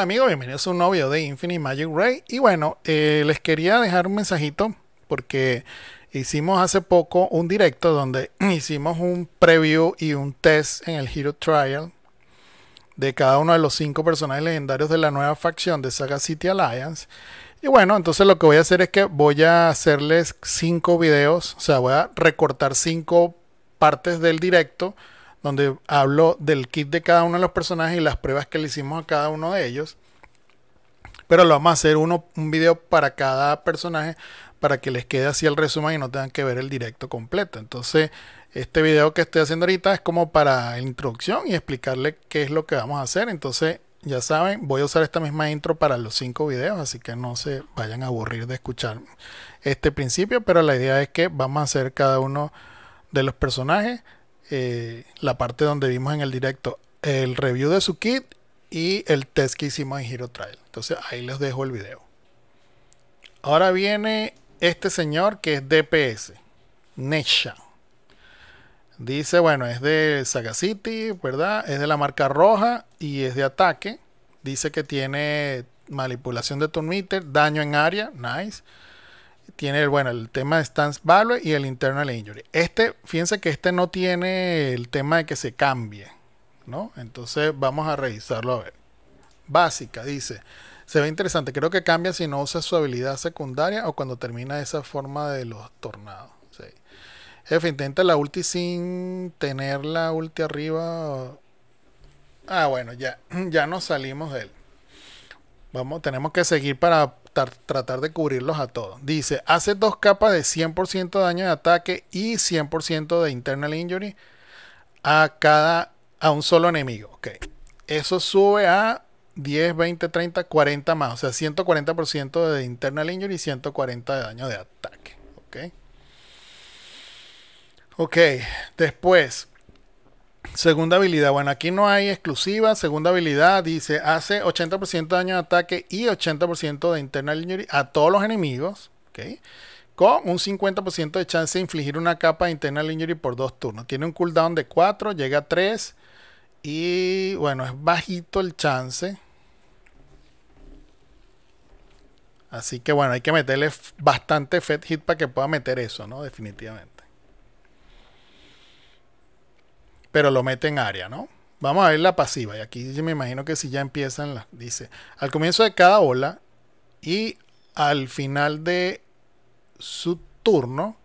Amigo, amigos, bienvenidos a un novio de Infinite Magic Ray. Y bueno, eh, les quería dejar un mensajito porque hicimos hace poco un directo donde hicimos un preview y un test en el Hero Trial de cada uno de los cinco personajes legendarios de la nueva facción de Saga City Alliance. Y bueno, entonces lo que voy a hacer es que voy a hacerles cinco videos, o sea, voy a recortar cinco partes del directo donde hablo del kit de cada uno de los personajes y las pruebas que le hicimos a cada uno de ellos. Pero lo vamos a hacer uno, un video para cada personaje para que les quede así el resumen y no tengan que ver el directo completo. Entonces, este video que estoy haciendo ahorita es como para introducción y explicarle qué es lo que vamos a hacer. Entonces, ya saben, voy a usar esta misma intro para los cinco videos, así que no se vayan a aburrir de escuchar este principio, pero la idea es que vamos a hacer cada uno de los personajes eh, la parte donde vimos en el directo el review de su kit y el test que hicimos en Hero Trial. Entonces ahí les dejo el video. Ahora viene este señor que es DPS, Nesha. Dice, bueno, es de City, ¿verdad? Es de la marca roja y es de ataque. Dice que tiene manipulación de turn meter, daño en área, nice tiene, bueno, el tema de Stance Value y el Internal Injury. Este, fíjense que este no tiene el tema de que se cambie, ¿no? Entonces vamos a revisarlo a ver. Básica, dice. Se ve interesante, creo que cambia si no usa su habilidad secundaria o cuando termina esa forma de los tornados. Sí. intenta la ulti sin tener la ulti arriba. Ah, bueno, ya, ya nos salimos de él. Vamos, tenemos que seguir para tratar de cubrirlos a todos. Dice, hace dos capas de 100% de daño de ataque y 100% de internal injury a cada, a un solo enemigo. Eso sube a 10, 20, 30, 40 más. O sea, 140% de internal injury y 140 de daño de ataque. Ok. Ok. Después, Segunda habilidad. Bueno, aquí no hay exclusiva. Segunda habilidad dice hace 80% de daño de ataque y 80% de internal injury a todos los enemigos. Con un 50% de chance de infligir una capa de internal injury por dos turnos. Tiene un cooldown de 4, llega a 3. Y bueno, es bajito el chance. Así que bueno, hay que meterle bastante Fed Hit para que pueda meter eso, ¿no? Definitivamente. pero lo mete en área, ¿no? Vamos a ver la pasiva. Y aquí me imagino que si ya empiezan Dice, al comienzo de cada ola y al final de su turno,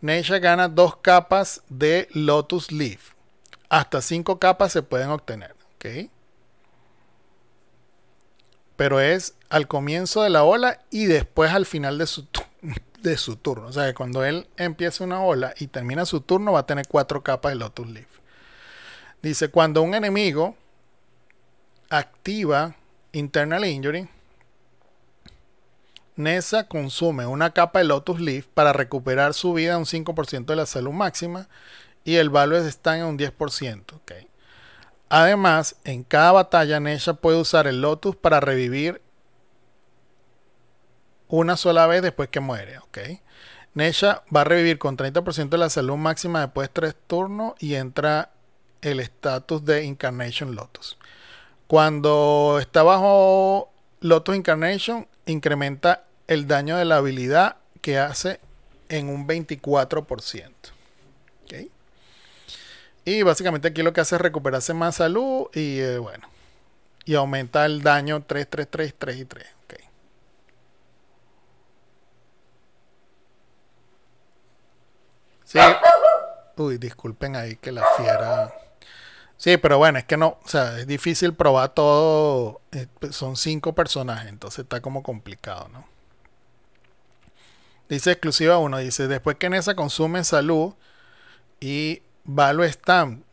Neisha gana dos capas de Lotus Leaf. Hasta cinco capas se pueden obtener. ¿ok? Pero es al comienzo de la ola y después al final de su, de su turno. O sea que cuando él empieza una ola y termina su turno, va a tener cuatro capas de Lotus Leaf. Dice, cuando un enemigo activa internal injury, Nessa consume una capa de Lotus Leaf para recuperar su vida a un 5% de la salud máxima y el valor está en un 10%. Okay. Además, en cada batalla Nessa puede usar el Lotus para revivir una sola vez después que muere. Okay. va a revivir con 30% de la salud máxima después de 3 turnos y entra el estatus de Incarnation Lotus. Cuando está bajo Lotus Incarnation, incrementa el daño de la habilidad que hace en un 24%. ¿Okay? Y básicamente aquí lo que hace es recuperarse más salud y eh, bueno. Y aumenta el daño 3, 3, 3, 3 y 3. Okay. Sí. Uy, disculpen ahí que la fiera Sí, pero bueno, es que no, o sea, es difícil probar todo. Eh, pues, son cinco personajes, entonces está como complicado, ¿no? Dice exclusiva uno, dice, después que Nessa consume salud y Valo Stamp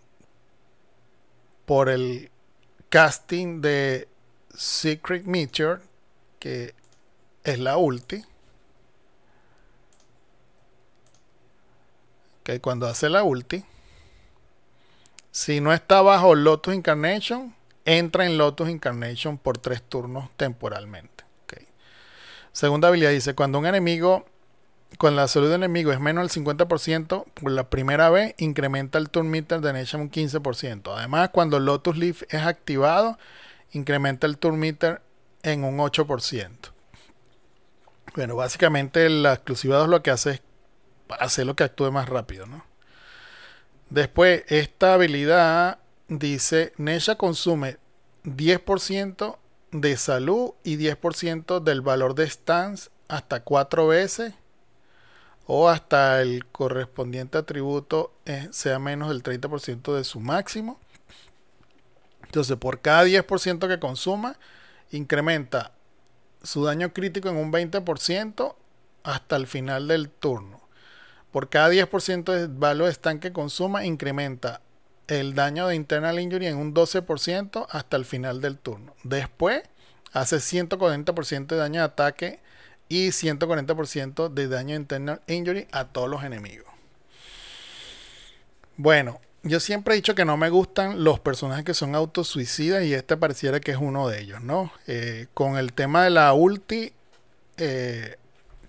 por el casting de Secret Meteor, que es la ulti. Que cuando hace la ulti. Si no está bajo Lotus Incarnation, entra en Lotus Incarnation por tres turnos temporalmente. Segunda habilidad dice, cuando un enemigo, con la salud del enemigo es menos del 50%, por la primera vez incrementa el turn meter de Nation un 15%. Además, cuando Lotus Leaf es activado, incrementa el turn meter en un 8%. Bueno, básicamente la exclusiva 2 lo que hace es hacer lo que actúe más rápido, ¿no? Después, esta habilidad dice, Nesha consume 10% de salud y 10% del valor de stance hasta 4 veces o hasta el correspondiente atributo eh, sea menos del 30% de su máximo. Entonces, por cada 10% que consuma, incrementa su daño crítico en un 20% hasta el final del turno. Por cada 10% de valor de estanque que consuma, incrementa el daño de internal injury en un 12% hasta el final del turno. Después, hace 140% de daño de ataque y 140% de daño de internal injury a todos los enemigos. Bueno, yo siempre he dicho que no me gustan los personajes que son autosuicidas y este pareciera que es uno de ellos, ¿no? Eh, con el tema de la ulti, eh,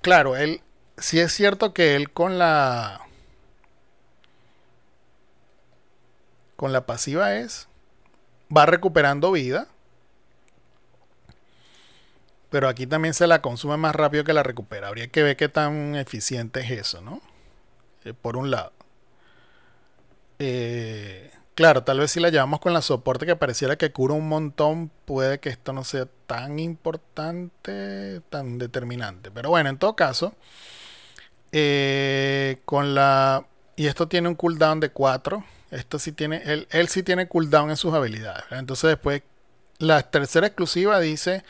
claro, él si es cierto que él con la. Con la pasiva es. Va recuperando vida. Pero aquí también se la consume más rápido que la recupera. Habría que ver qué tan eficiente es eso, ¿no? Eh, por un lado. Eh, claro, tal vez si la llevamos con la soporte que pareciera que cura un montón, puede que esto no sea tan importante, tan determinante. Pero bueno, en todo caso, eh, con la. Y esto tiene un cooldown de 4. Esto sí tiene. Él, él sí tiene cooldown en sus habilidades. Entonces, después. La tercera exclusiva dice.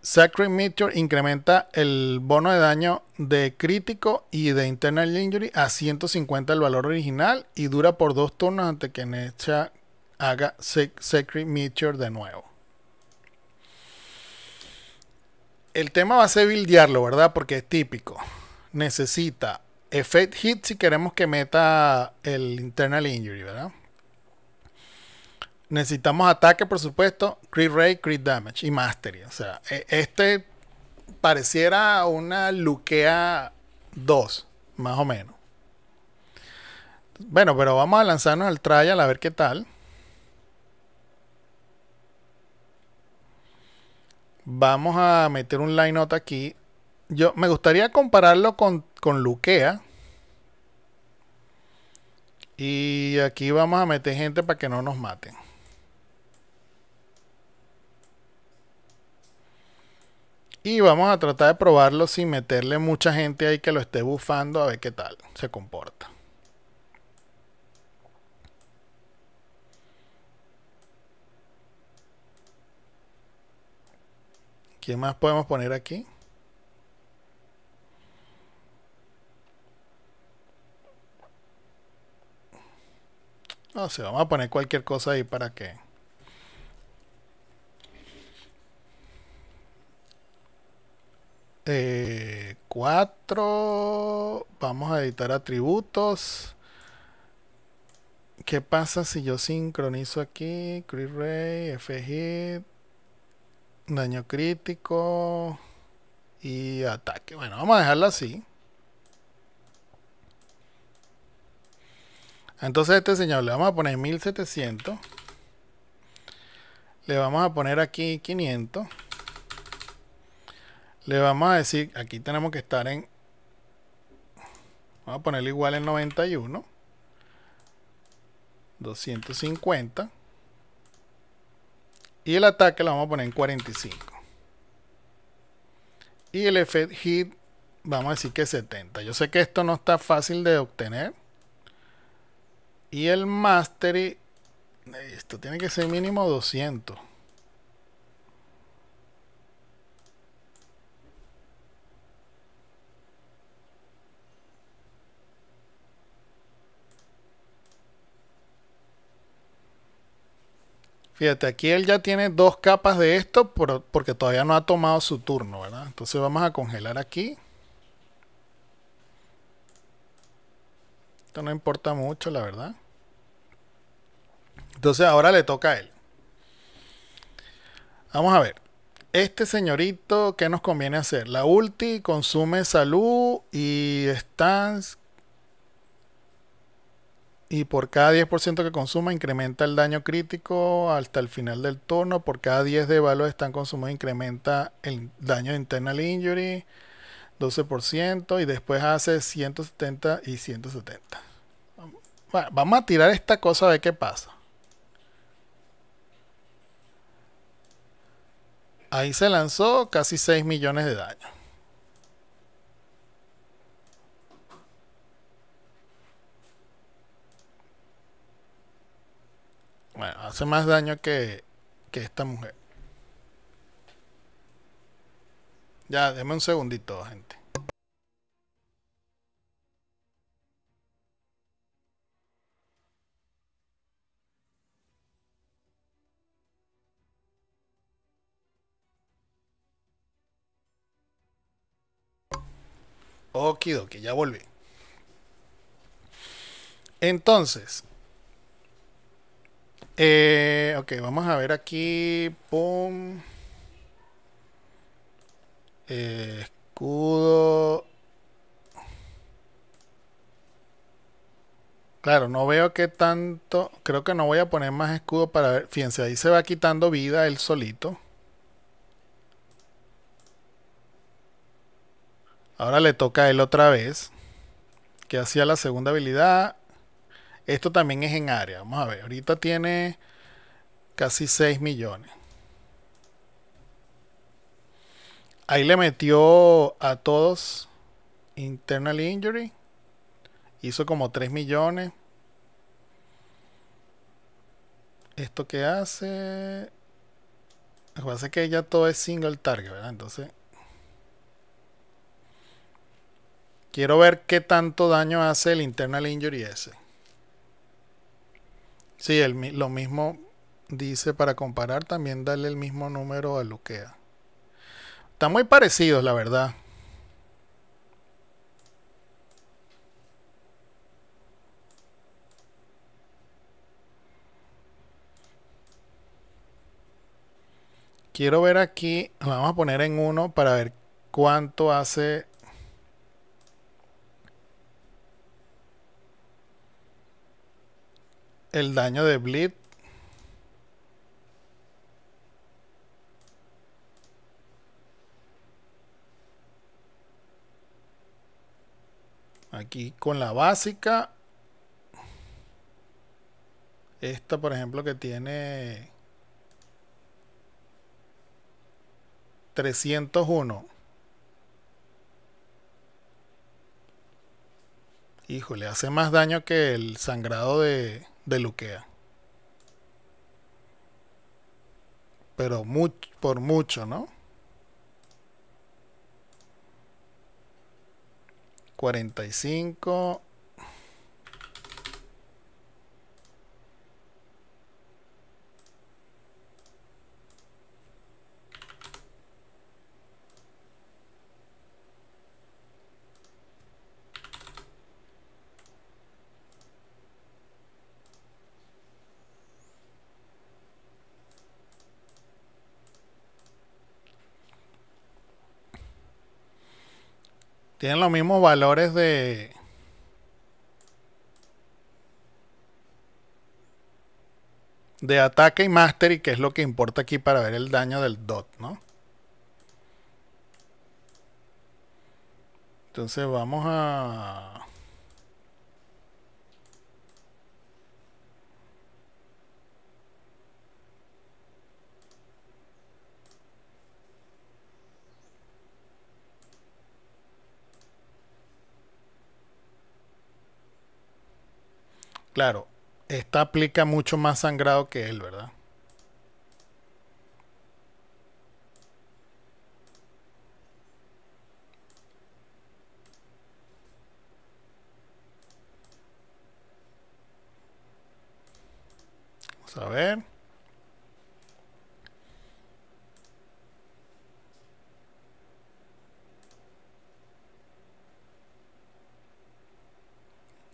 Sacred Meteor incrementa el bono de daño de crítico y de internal injury a 150 el valor original y dura por 2 turnos antes que Necha haga Sacred Meteor de nuevo. El tema va a ser buildearlo ¿verdad? Porque es típico necesita effect hit si queremos que meta el internal injury, ¿verdad? Necesitamos ataque, por supuesto, crit rate, crit damage y mastery. O sea, e, este pareciera una Luquea 2, más o menos. Bueno, pero vamos a lanzarnos al trial a ver qué tal. Vamos a meter un line out aquí yo me gustaría compararlo con, con Luquea. Y aquí vamos a meter gente para que no nos maten. Y vamos a tratar de probarlo sin meterle mucha gente ahí que lo esté bufando a ver qué tal se comporta. ¿Quién más podemos poner aquí? No sé, vamos a poner cualquier cosa ahí para que... Eh, cuatro. Vamos a editar atributos. ¿Qué pasa si yo sincronizo aquí? Crit Ray, f daño crítico y ataque. Bueno, vamos a dejarlo así. Entonces a este señor le vamos a poner 1700. Le vamos a poner aquí 500. Le vamos a decir, aquí tenemos que estar en... Vamos a ponerle igual en 91. 250. Y el ataque lo vamos a poner en 45. Y el effect hit vamos a decir que 70. Yo sé que esto no está fácil de obtener. Y el mastery, esto tiene que ser mínimo 200. Fíjate, aquí él ya tiene dos capas de esto porque todavía no ha tomado su turno, ¿verdad? Entonces vamos a congelar aquí. no importa mucho, la verdad. Entonces ahora le toca a él. Vamos a ver. Este señorito, ¿qué nos conviene hacer? La ulti consume salud y stance. Y por cada 10% que consuma, incrementa el daño crítico hasta el final del turno. Por cada 10 de valor están consumo, incrementa el daño internal injury. 12% y después hace 170 y 170. Bueno, vamos a tirar esta cosa a ver qué pasa. Ahí se lanzó casi 6 millones de daño. Bueno, hace más daño que, esta mujer. Ya, déme un segundito, gente. Que ya volví. Entonces, eh, ok, vamos a ver aquí. Pum. Eh, escudo. Claro, no veo que tanto. Creo que no voy a poner más escudo para ver. Fíjense, ahí se va quitando vida él solito. Ahora le toca a él otra vez. Que hacía la segunda habilidad. Esto también es en área. Vamos a ver. Ahorita tiene casi 6 millones. Ahí le metió a todos internal injury. Hizo como 3 millones. ¿Esto que hace? Lo que pasa es que ya todo es single target, ¿verdad? Entonces Quiero ver qué tanto daño hace el internal injury ese. Sí, el, lo mismo dice para comparar, también dale el mismo número a Luquea. Están muy parecidos, la verdad. Quiero ver aquí, vamos a poner en uno para ver cuánto hace el daño de Bleed. Aquí con la básica. Esta, por ejemplo, que tiene 301. Híjole, hace más daño que el sangrado de, de Luquea. Pero por mucho, ¿no? 45 Tienen los mismos valores de... De ataque y mastery, que es lo que importa aquí para ver el daño del dot, ¿no? Entonces vamos a... Claro, esta aplica mucho más sangrado que él, ¿verdad? Vamos a ver.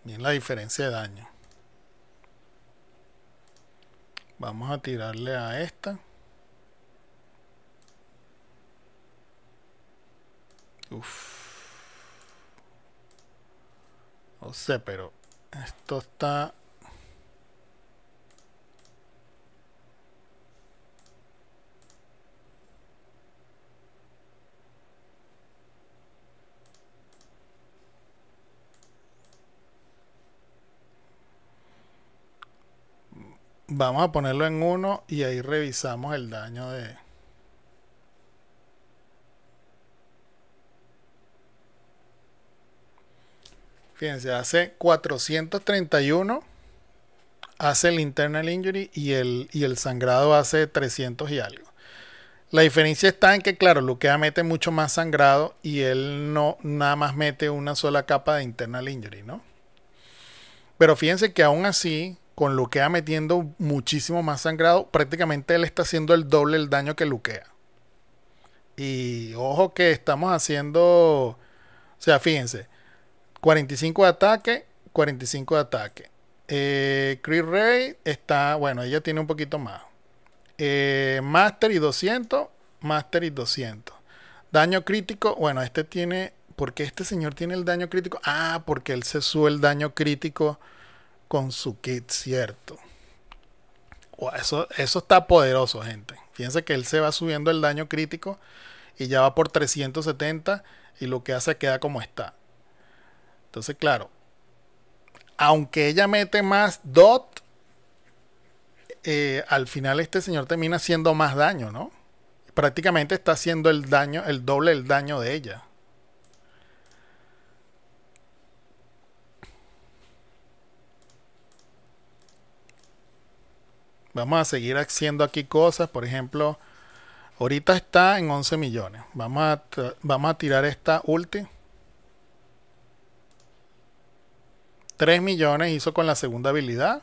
Bien la diferencia de daño. Vamos a tirarle a esta. Uf. No sé, pero esto está Vamos a ponerlo en 1 y ahí revisamos el daño de... Fíjense, hace 431, hace el internal injury y el, y el sangrado hace 300 y algo. La diferencia está en que, claro, Lukea mete mucho más sangrado y él no nada más mete una sola capa de internal injury, ¿no? Pero fíjense que aún así, con Luquea metiendo muchísimo más sangrado, prácticamente él está haciendo el doble el daño que Luquea. Y ojo que estamos haciendo, o sea, fíjense, 45 de ataque, 45 de ataque. Eh, Chris Ray está, bueno, ella tiene un poquito más. Eh, Master y 200, Master y 200. Daño crítico, bueno, este tiene, porque este señor tiene el daño crítico? Ah, porque él se sube el daño crítico con su kit, cierto. eso, eso está poderoso, gente. Fíjense que él se va subiendo el daño crítico y ya va por 370 y lo que hace queda como está. Entonces, claro, aunque ella mete más dot, eh, al final este señor termina haciendo más daño, ¿no? Prácticamente está haciendo el daño, el doble el daño de ella. Vamos a seguir haciendo aquí cosas. Por ejemplo, ahorita está en 11 millones. Vamos a, vamos a tirar esta ulti. 3 millones hizo con la segunda habilidad.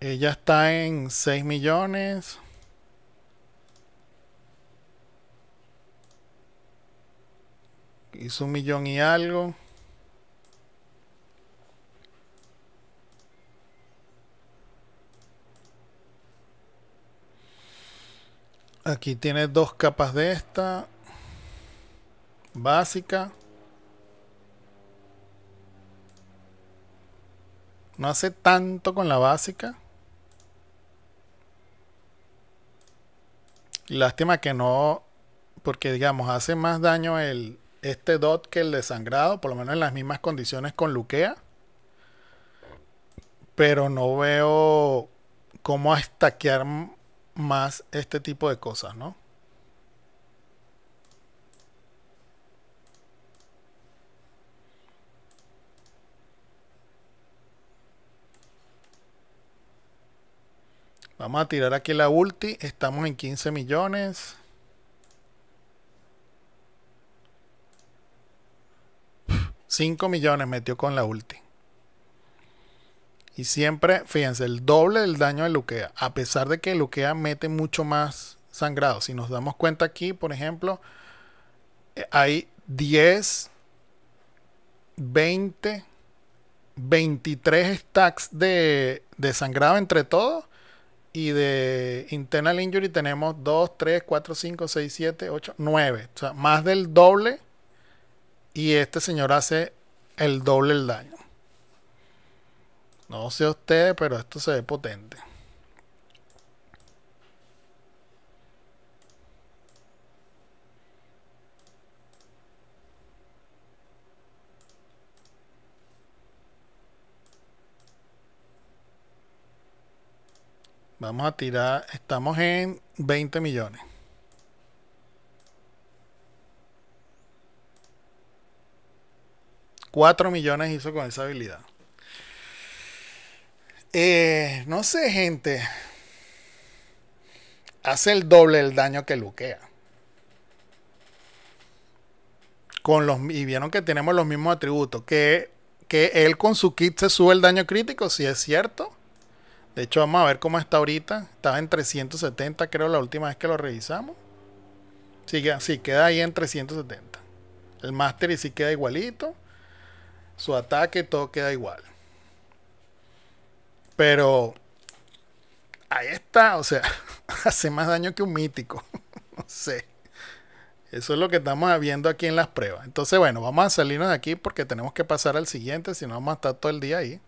Ella está en 6 millones. Hizo un millón y algo. Aquí tiene dos capas de esta. Básica. No hace tanto con la básica. Lástima que no, porque digamos, hace más daño el, este dot que el desangrado. por lo menos en las mismas condiciones con Luquea. Pero no veo cómo estaquear más este tipo de cosas, ¿no? Vamos a tirar aquí la ulti. Estamos en 15 millones. cinco 5 millones metió con la ulti. Y siempre, fíjense, el doble del daño de Luquea. A pesar de que Luquea mete mucho más sangrado. Si nos damos cuenta aquí, por ejemplo, eh, hay 10, 20, 23 stacks de, sangrado entre todos. Y de internal injury tenemos 2, 3, 4, 5, 6, 7, 8, 9. O sea, más del doble. Y este señor hace el doble el daño. No sé usted, pero esto se ve potente. Vamos a tirar, estamos en 20 millones. Cuatro millones hizo con esa habilidad. Eh, no sé, gente. Hace el doble el daño que luquea. Con los, y vieron que tenemos los mismos atributos. Que, que él con su kit se sube el daño crítico, si es cierto. De hecho, vamos a ver cómo está ahorita. Estaba en 370, creo, la última vez que lo revisamos. Sí, sí queda ahí en 370. El Mastery sí queda igualito. Su ataque, todo queda igual. Pero ahí está, o sea, hace más daño que un mítico. no sé. Eso es lo que estamos viendo aquí en las pruebas. Entonces, bueno, vamos a salirnos de aquí porque tenemos que pasar al siguiente, si no vamos a estar todo el día ahí.